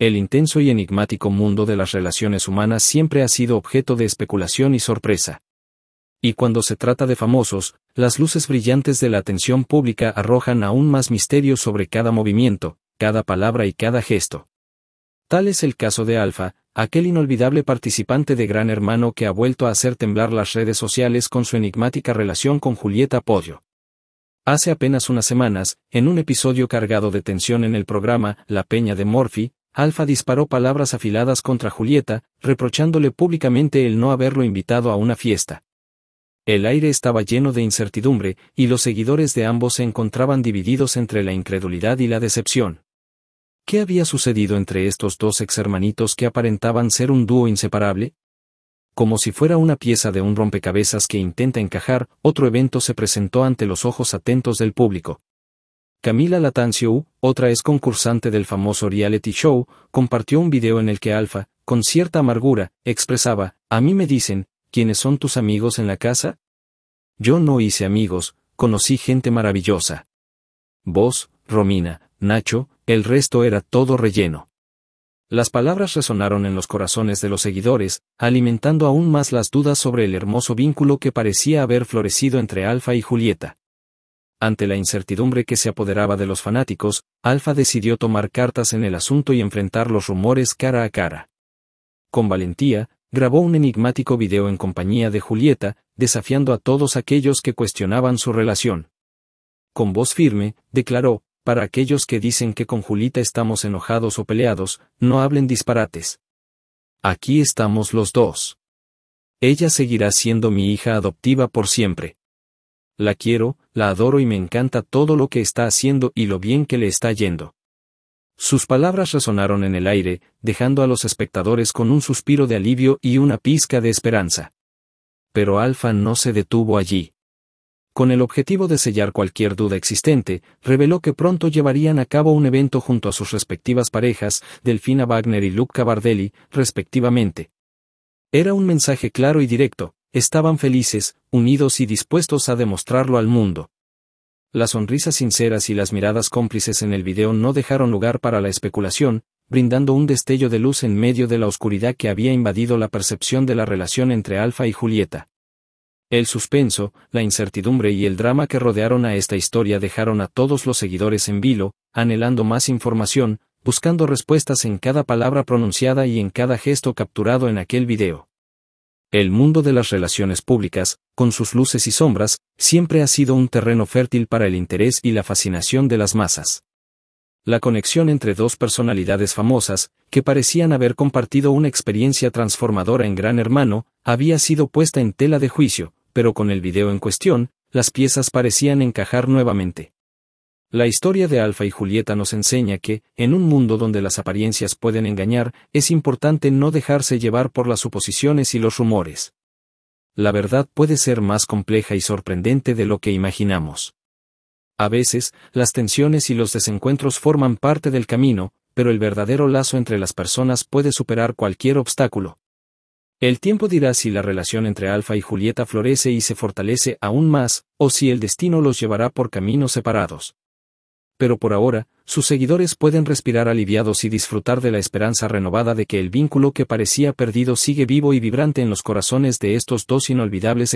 El intenso y enigmático mundo de las relaciones humanas siempre ha sido objeto de especulación y sorpresa. Y cuando se trata de famosos, las luces brillantes de la atención pública arrojan aún más misterio sobre cada movimiento, cada palabra y cada gesto. Tal es el caso de Alfa, aquel inolvidable participante de Gran Hermano que ha vuelto a hacer temblar las redes sociales con su enigmática relación con Julieta Podio. Hace apenas unas semanas, en un episodio cargado de tensión en el programa La Peña de Morphy, Alfa disparó palabras afiladas contra Julieta, reprochándole públicamente el no haberlo invitado a una fiesta. El aire estaba lleno de incertidumbre, y los seguidores de ambos se encontraban divididos entre la incredulidad y la decepción. ¿Qué había sucedido entre estos dos ex hermanitos que aparentaban ser un dúo inseparable? Como si fuera una pieza de un rompecabezas que intenta encajar, otro evento se presentó ante los ojos atentos del público. Camila Latancio, otra ex concursante del famoso reality show, compartió un video en el que Alfa, con cierta amargura, expresaba, a mí me dicen, ¿quiénes son tus amigos en la casa? Yo no hice amigos, conocí gente maravillosa. Vos, Romina, Nacho, el resto era todo relleno. Las palabras resonaron en los corazones de los seguidores, alimentando aún más las dudas sobre el hermoso vínculo que parecía haber florecido entre Alfa y Julieta. Ante la incertidumbre que se apoderaba de los fanáticos, Alfa decidió tomar cartas en el asunto y enfrentar los rumores cara a cara. Con valentía, grabó un enigmático video en compañía de Julieta, desafiando a todos aquellos que cuestionaban su relación. Con voz firme, declaró, para aquellos que dicen que con Julieta estamos enojados o peleados, no hablen disparates. Aquí estamos los dos. Ella seguirá siendo mi hija adoptiva por siempre la quiero, la adoro y me encanta todo lo que está haciendo y lo bien que le está yendo. Sus palabras resonaron en el aire, dejando a los espectadores con un suspiro de alivio y una pizca de esperanza. Pero Alfa no se detuvo allí. Con el objetivo de sellar cualquier duda existente, reveló que pronto llevarían a cabo un evento junto a sus respectivas parejas, Delfina Wagner y Luca Bardelli, respectivamente. Era un mensaje claro y directo, Estaban felices, unidos y dispuestos a demostrarlo al mundo. Las sonrisas sinceras y las miradas cómplices en el video no dejaron lugar para la especulación, brindando un destello de luz en medio de la oscuridad que había invadido la percepción de la relación entre Alfa y Julieta. El suspenso, la incertidumbre y el drama que rodearon a esta historia dejaron a todos los seguidores en vilo, anhelando más información, buscando respuestas en cada palabra pronunciada y en cada gesto capturado en aquel video. El mundo de las relaciones públicas, con sus luces y sombras, siempre ha sido un terreno fértil para el interés y la fascinación de las masas. La conexión entre dos personalidades famosas, que parecían haber compartido una experiencia transformadora en Gran Hermano, había sido puesta en tela de juicio, pero con el video en cuestión, las piezas parecían encajar nuevamente. La historia de Alfa y Julieta nos enseña que, en un mundo donde las apariencias pueden engañar, es importante no dejarse llevar por las suposiciones y los rumores. La verdad puede ser más compleja y sorprendente de lo que imaginamos. A veces, las tensiones y los desencuentros forman parte del camino, pero el verdadero lazo entre las personas puede superar cualquier obstáculo. El tiempo dirá si la relación entre Alfa y Julieta florece y se fortalece aún más, o si el destino los llevará por caminos separados pero por ahora, sus seguidores pueden respirar aliviados y disfrutar de la esperanza renovada de que el vínculo que parecía perdido sigue vivo y vibrante en los corazones de estos dos inolvidables